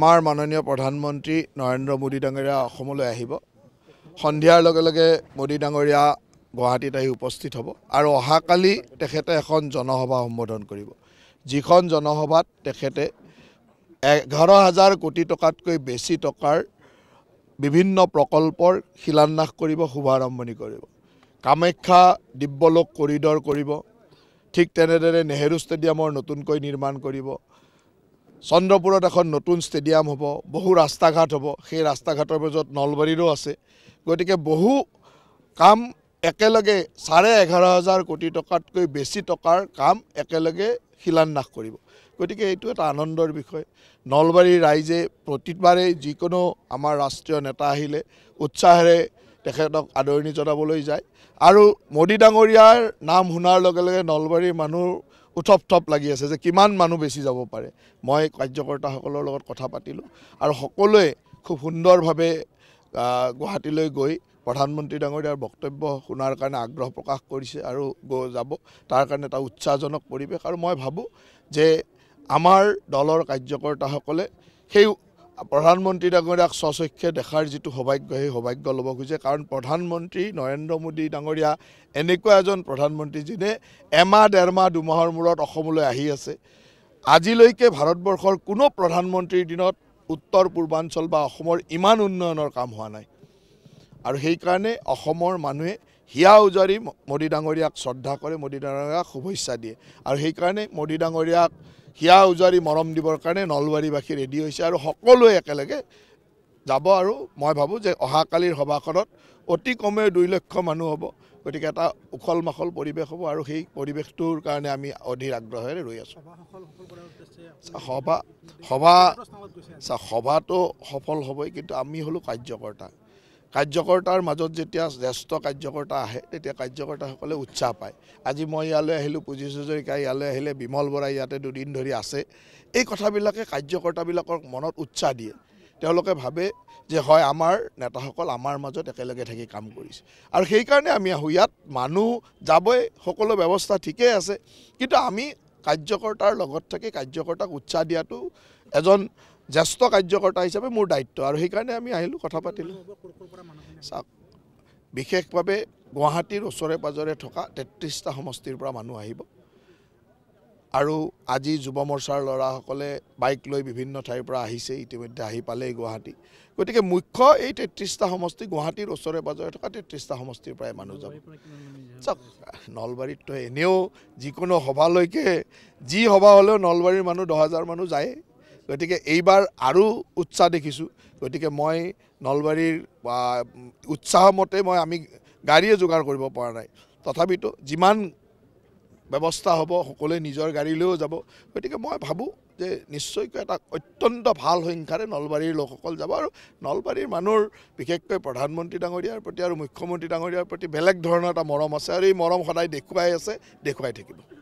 আমাৰ মাননীয় প্ৰধানমন্ত্ৰী নৰেন্দ্ৰ মোদী ডাঙৰীয়া অসমলৈ আহিব সন্ধিয়াৰ লগে লগে মোদী ডাঙৰীয়া গুৱাহাটীত আহি উপস্থিত হ'ব আৰু অহাকালি তেখেতে এখন জনসভা সম্বোধন কৰিব যিখন জনসভাত তেখেতে এঘাৰ হাজাৰ কোটি টকাতকৈ বেছি টকাৰ বিভিন্ন প্ৰকল্পৰ শিলান্যাস কৰিব শুভাৰম্ভণি কৰিব কামাখ্যা দিব্যলোক কৰিডৰ কৰিব ঠিক তেনেদৰে নেহেৰু ষ্টেডিয়ামৰ নতুনকৈ নিৰ্মাণ কৰিব চন্দ্ৰপুৰত এখন নতুন ষ্টেডিয়াম হ'ব বহু ৰাস্তা ঘাট হ'ব সেই ৰাস্তা ঘাটৰ মাজত নলবাৰীৰো আছে গতিকে বহু কাম একেলগে চাৰে এঘাৰ হাজাৰ কোটি টকাতকৈ বেছি টকাৰ কাম একেলগে শিলান্যাস কৰিব গতিকে এইটো এটা আনন্দৰ বিষয় নলবাৰীৰ ৰাইজে প্ৰতিবাৰেই যিকোনো আমাৰ ৰাষ্ট্ৰীয় নেতা আহিলে উৎসাহেৰে তেখেতক আদৰণি জনাবলৈ যায় আৰু মোদী ডাঙৰীয়াৰ নাম শুনাৰ লগে লগে নলবাৰীৰ মানুহ উথপ থপ লাগি আছে যে কিমান মানুহ বেছি যাব পাৰে মই কাৰ্যকৰ্তাসকলৰ লগত কথা পাতিলোঁ আৰু সকলোৱে খুব সুন্দৰভাৱে গুৱাহাটীলৈ গৈ প্ৰধানমন্ত্ৰী ডাঙৰীয়াৰ বক্তব্য শুনাৰ কাৰণে আগ্ৰহ প্ৰকাশ কৰিছে আৰু গৈ যাব তাৰ কাৰণে এটা উৎসাহজনক পৰিৱেশ আৰু মই ভাবোঁ যে আমাৰ দলৰ কাৰ্যকৰ্তাসকলে সেই প্ৰধানমন্ত্ৰী ডাঙৰীয়াক স্বচক্ষে দেখাৰ যিটো সৌভাগ্য সেই সৌভাগ্য ল'ব খোজে কাৰণ প্ৰধানমন্ত্ৰী নৰেন্দ্ৰ মোদী ডাঙৰীয়া এনেকুৱা এজন প্ৰধানমন্ত্ৰী যিনে এমাহ ডেৰমাহ দুমাহৰ মূৰত অসমলৈ আহি আছে আজিলৈকে ভাৰতবৰ্ষৰ কোনো প্ৰধানমন্ত্ৰীৰ দিনত উত্তৰ পূৰ্বাঞ্চল বা অসমৰ ইমান উন্নয়নৰ কাম হোৱা নাই আৰু সেইকাৰণে অসমৰ মানুহে হিয়া উজাৰি মোদী ডাঙৰীয়াক শ্ৰদ্ধা কৰে মোদী ডাঙৰীয়াক শুভেচ্ছা দিয়ে আৰু সেইকাৰণে মোদী ডাঙৰীয়াক হিয়া উজাৰি মৰম দিবৰ কাৰণে নলবাৰীবাসী ৰেডি হৈছে আৰু সকলোৱে একেলগে যাব আৰু মই ভাবোঁ যে অহাকালিৰ সভাখনত অতি কমেও দুই লক্ষ মানুহ হ'ব গতিকে এটা উখল মাখল পৰিৱেশ হ'ব আৰু সেই পৰিৱেশটোৰ কাৰণে আমি অধীৰ আগ্ৰহেৰে ৰৈ আছোঁ সভা সভা সভাটো সফল হ'বই কিন্তু আমি হ'লোঁ কাৰ্যকৰ্তা কাৰ্যকৰ্তাৰ মাজত যেতিয়া জ্যেষ্ঠ কাৰ্যকৰ্তা আহে তেতিয়া কাৰ্যকৰ্তাসকলে উৎসাহ পায় আজি মই ইয়ালৈ আহিলোঁ পুঁজি হাজৰিকা ইয়ালৈ আহিলে বিমল বৰা ইয়াতে দুদিন ধৰি আছে এই কথাবিলাকে কাৰ্যকৰ্তাবিলাকক মনত উৎসাহ দিয়ে তেওঁলোকে ভাবে যে হয় আমাৰ নেতাসকল আমাৰ মাজত একেলগে থাকি কাম কৰিছে আৰু সেইকাৰণে আমি আহোঁ ইয়াত মানুহ যাবই সকলো ব্যৱস্থা ঠিকেই আছে কিন্তু আমি কাৰ্যকৰ্তাৰ লগত থাকি কাৰ্যকৰ্তাক উৎসাহ দিয়াটো এজন জ্যেষ্ঠ কাৰ্যকৰ্তা হিচাপে মোৰ দায়িত্ব আৰু সেইকাৰণে আমি আহিলোঁ কথা পাতিলোঁ চাওক বিশেষভাৱে গুৱাহাটীৰ ওচৰে পাঁজৰে থকা তেত্ৰিছটা সমষ্টিৰ পৰা মানুহ আহিব আৰু আজি যুৱ মৰ্চাৰ ল'ৰাসকলে বাইক লৈ বিভিন্ন ঠাইৰ পৰা আহিছে ইতিমধ্যে আহি পালেই গুৱাহাটী গতিকে মুখ্য এই তেত্ৰিছটা সমষ্টি গুৱাহাটীৰ ওচৰে পাঁজৰে থকা তেত্ৰিছটা সমষ্টিৰ পৰাই মানুহ যাব চাওক নলবাৰীততো এনেও যিকোনো সভালৈকে যি সভা হ'লেও নলবাৰীৰ মানুহ দহ হাজাৰ মানুহ যায়েই গতিকে এইবাৰ আৰু উৎসাহ দেখিছোঁ গতিকে মই নলবাৰীৰ উৎসাহমতে মই আমি গাড়ীয়ে যোগাৰ কৰিব পৰা নাই তথাপিতো যিমান ব্যৱস্থা হ'ব সকলোৱে নিজৰ গাড়ী লৈও যাব গতিকে মই ভাবোঁ যে নিশ্চয়কৈ এটা অত্যন্ত ভাল সংখ্যাৰে নলবাৰীৰ লোকসকল যাব আৰু নলবাৰীৰ মানুহৰ বিশেষকৈ প্ৰধানমন্ত্ৰী ডাঙৰীয়াৰ প্ৰতি আৰু মুখ্যমন্ত্ৰী ডাঙৰীয়াৰ প্ৰতি বেলেগ ধৰণৰ এটা মৰম আছে আৰু এই মৰম সদায় দেখুৱাই আছে দেখুৱাই থাকিব